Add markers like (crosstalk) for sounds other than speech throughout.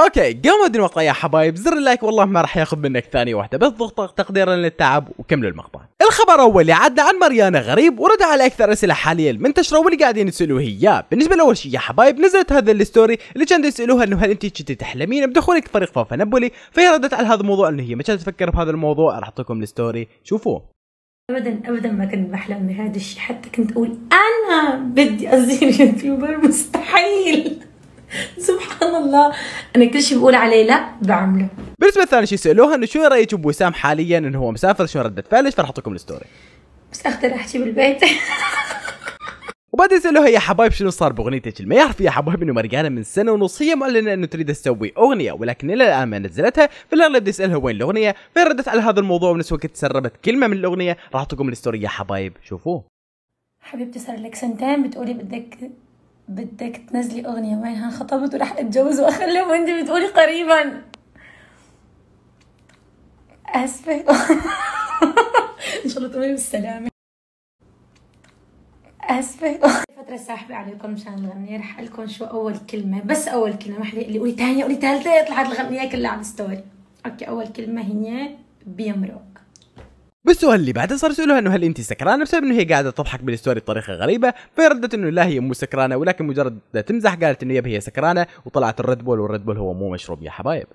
اوكي قبل ما المقطع يا حبايب زر اللايك والله ما راح ياخذ منك ثانية واحدة بس ضغط تقديرا للتعب وكملوا المقطع. الخبر الاول اللي عدى عن مريانا غريب ورد على اكثر اسئلة حاليا المنتشرة واللي قاعدين يسالوه اياه، بالنسبة لاول شيء يا حبايب نزلت هذا الستوري اللي كانت يسالوها انه هل انت كنت تحلمين بدخولك فريق فافا نابولي؟ فهي ردت على هذا الموضوع انه هي ما كانت تفكر بهذا الموضوع راح اعطيكم الستوري شوفوه. ابدا ابدا ما كنت بحلم بهذا الشيء حتى كنت اقول انا بدي اصير يوتيوبر مستحيل (laughs) سبحان الله انا كل شيء بقول عليه لا بعمله بالنسبه للثاني شيء سالوها انه شو رايك بوسام حاليا انه هو مسافر شو رده فعلش فراح اعطيكم الستوري بس اختر احكي بالبيت (laughs) وبعدين سالوها يا حبايب شنو صار باغنيتك ما يعرف يا حبايب انه مرجانه من سنه ونص هي معلنه انه تريد تسوي اغنيه ولكن الى الان ما نزلتها فالاغلب بدي اسالها وين الاغنيه فهي ردت على هذا الموضوع ونفس الوقت تسربت كلمه من الاغنيه راح اعطيكم الستوري يا حبايب شوفوه حبيبتي صار لك سنتين بتقولي بدك بدك تنزلي اغنيه وين هنخطبت وراح اتجوز واخلف وانت بتقولي قريبا اسفه (laughs) ان شاء الله تقولي بالسلامه اسفه (laughs) فترة ساحبة عليكم مشان الغنية رح لكم شو اول كلمة بس اول كلمة ما حدا يقول لي قولي ثانية قولي ثالثة طلعت الغنية كلها على الستوري اوكي اول كلمة هي بيمرق بالسؤال اللي بعده صار يسالوها انه هل انت سكرانه بسبب انه هي قاعده تضحك بالستوري بطريقه غريبه فردت انه لا هي مو سكرانه ولكن مجرد تمزح قالت انه يب هي سكرانه وطلعت الريد بول والريد بول هو مو مشروب يا حبايب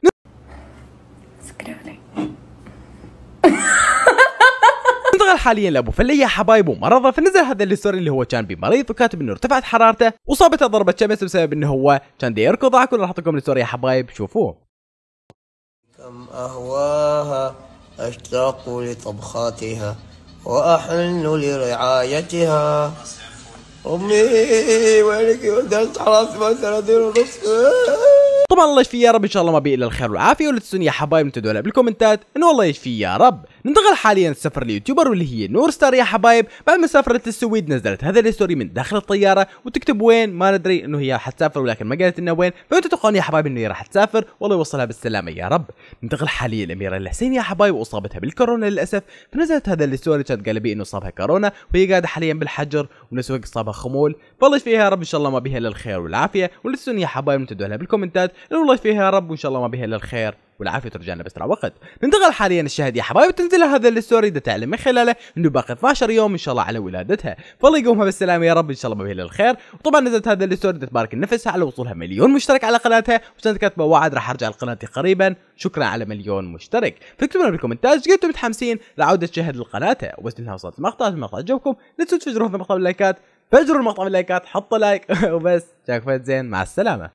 انتقل حاليا لابو فلي يا حبايب ومرضه فنزل هذا الستوري اللي هو كان بمريض وكاتب انه ارتفعت حرارته وصابته ضربه شمس بسبب انه هو كان يركض على راح لكم الستوري يا حبايب شوفوه كم اهواها أشتاق لطبخاتها وأحن لرعايتها أمي ويلك ودرت حراسي ما سنتين ونصف طبعا الله يشفي يا رب ان شاء الله ما بي الا الخير والعافيه ولا تنسوني يا حبايب انتم تدعوا بالكومنتات انه والله يشفي يا رب ننتقل حاليا لسفر اليوتيوبر واللي هي نور ستار يا حبايب بعد ما سافرت للسويد نزلت هذا الستوري من داخل الطياره وتكتب وين ما ندري انه هي تسافر ولكن ما قالت لنا وين فانتم تتوقعون يا حبايب انه هي راح تسافر والله يوصلها بالسلامه يا رب ننتقل حاليا الاميره الحسين يا حبايب واصابتها بالكورونا للاسف فنزلت هذا الستوري كانت قالبي انه صابها كورونا وهي قاعده حاليا بالحجر ونسوق صابها خمول فالله يشفيها يا رب ان شاء الله ما بيها الا الخير والعافيه ولسوني يا حبايب تدعوا بالكومنتات لأن والله فيها رب وإن شاء الله ما بها إلا الخير والعافية ترجع لنا بأسرع وقت ننتقل حاليا الشاهد يا حبايب تنزل هذا الستوري تتعلم من خلاله انه باقي 12 يوم ان شاء الله على ولادتها فالله يقومها بالسلامه يا رب ان شاء الله ما بها الخير وطبعا نزلت هذا الستوري تبارك نفسها على وصولها مليون مشترك على قناتها وسنت كاتبه وعد راح ارجع لقناتي قريبا شكرا على مليون مشترك فاكتبوا لنا بالكومنتات قد متحمسين لعوده شاهد لقناتها وبس انها وصلت المقطع المقطع عجبكم لا تنسوا تفجروا هذا المقطع باللايكات فجروا المقطع باللايكات حطوا لايك (laughs) وبس شايفك زين مع السلامه